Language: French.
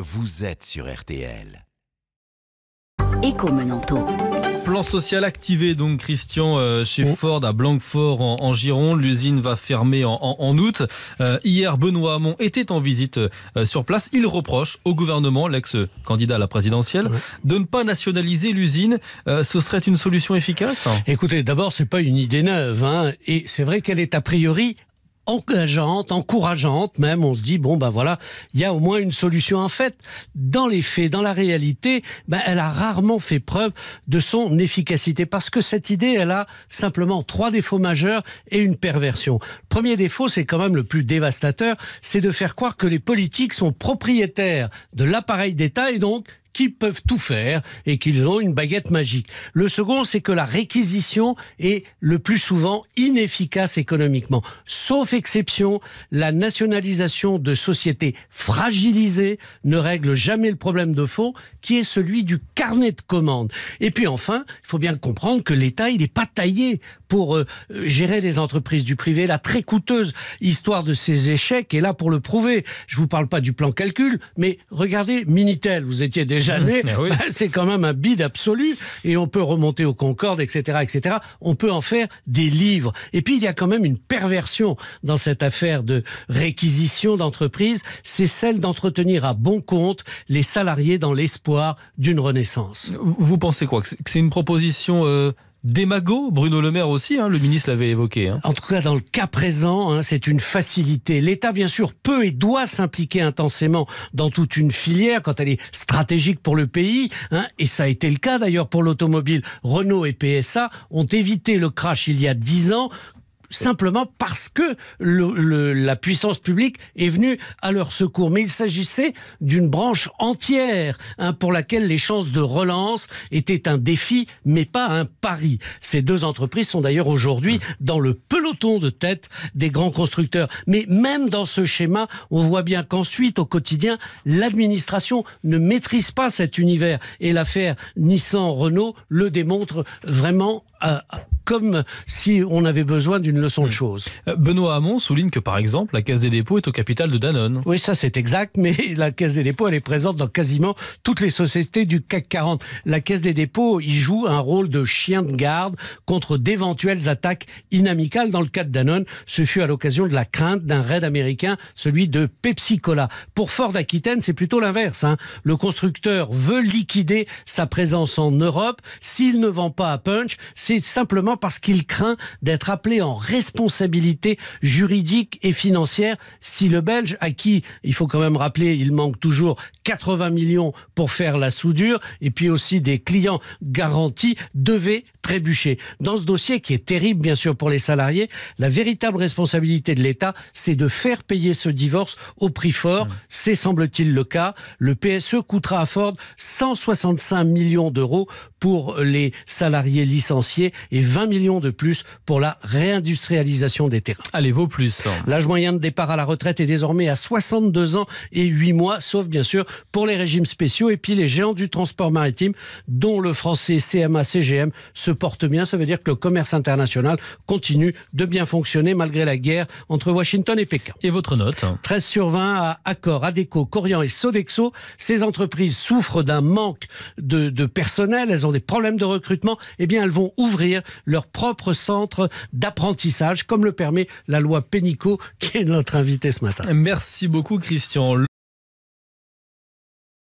Vous êtes sur RTL. Éco Menanto. Plan social activé donc Christian euh, chez oh. Ford à Blanquefort en, Giron. Gironde. L'usine va fermer en, août. Euh, hier, Benoît Hamon était en visite euh, sur place. Il reproche au gouvernement, l'ex-candidat à la présidentielle, de ne pas nationaliser l'usine. ce serait une solution efficace Écoutez, d'abord, c'est pas une idée neuve, hein. et c'est vrai qu'elle est a priori engageante, encourageante même. On se dit, bon, ben voilà, il y a au moins une solution en fait. Dans les faits, dans la réalité, bah, elle a rarement fait preuve de son efficacité parce que cette idée, elle a simplement trois défauts majeurs et une perversion. premier défaut, c'est quand même le plus dévastateur, c'est de faire croire que les politiques sont propriétaires de l'appareil d'État et donc qui peuvent tout faire et qu'ils ont une baguette magique. Le second, c'est que la réquisition est le plus souvent inefficace économiquement. Sauf exception, la nationalisation de sociétés fragilisées ne règle jamais le problème de fond, qui est celui du carnet de commandes. Et puis enfin, il faut bien comprendre que l'État, il n'est pas taillé pour euh, gérer les entreprises du privé. La très coûteuse histoire de ces échecs est là pour le prouver. Je ne vous parle pas du plan calcul, mais regardez Minitel, vous étiez déjà mmh, né, eh bah, c'est quand même un bide absolu et on peut remonter au Concorde, etc., etc. On peut en faire des livres. Et puis il y a quand même une perversion dans cette affaire de réquisition d'entreprise, c'est celle d'entretenir à bon compte les salariés dans l'espoir d'une renaissance. Vous pensez quoi Que c'est une proposition euh, démago, Bruno Le Maire aussi, hein, le ministre l'avait évoqué. Hein. En tout cas, dans le cas présent, hein, c'est une facilité. L'État, bien sûr, peut et doit s'impliquer intensément dans toute une filière quand elle est stratégique pour le pays, et ça a été le cas d'ailleurs pour l'automobile. Renault et PSA ont évité le crash il y a dix ans simplement parce que le, la puissance publique est venue à leur secours. Mais il s'agissait d'une branche entière hein, pour laquelle les chances de relance étaient un défi, mais pas un pari. Ces deux entreprises sont d'ailleurs aujourd'hui dans le peloton de tête des grands constructeurs. Mais même dans ce schéma, on voit bien qu'ensuite, au quotidien, l'administration ne maîtrise pas cet univers. Et l'affaire Nissan-Renault le démontre vraiment euh, comme si on avait besoin d'une leçon de hmm. choses. Euh, Benoît Hamon souligne que, par exemple, la Caisse des dépôts est au capital de Danone. Oui, ça c'est exact, mais la Caisse des dépôts, elle est présente dans quasiment toutes les sociétés du CAC 40. La Caisse des dépôts y joue un rôle de chien de garde contre d'éventuelles attaques inamicales. Dans le cas de Danone, ce fut à l'occasion de la crainte d'un raid américain, celui de Pepsi Cola. Pour Ford Aquitaine, c'est plutôt l'inverse. Hein. Le constructeur veut liquider sa présence en Europe. S'il ne vend pas à Punch, c'est simplement parce qu'il craint d'être appelé en responsabilité juridique et financière si le Belge, à qui il faut quand même rappeler, il manque toujours 80 millions pour faire la soudure, et puis aussi des clients garantis, devait trébucher. Dans ce dossier qui est terrible, bien sûr, pour les salariés, la véritable responsabilité de l'État, c'est de faire payer ce divorce au prix fort. Mmh. C'est, semble-t-il, le cas. Le PSE coûtera à Ford 165 millions d'euros pour les salariés licenciés et 20 millions de plus pour la réindustrialisation des terrains. Allez, vaut plus. L'âge moyen de départ à la retraite est désormais à 62 ans et 8 mois, sauf bien sûr pour les régimes spéciaux et puis les géants du transport maritime, dont le français CMA-CGM se porte bien. Ça veut dire que le commerce international continue de bien fonctionner malgré la guerre entre Washington et Pékin. Et votre note 13 sur 20 à Accor, Adeco, Corian et Sodexo. Ces entreprises souffrent d'un manque de, de, personnel, elles ont des problèmes de recrutement. Eh bien, elles vont ouvrir ouvrir leur propre centre d'apprentissage, comme le permet la loi Pénicaud, qui est notre invité ce matin. Merci beaucoup, Christian.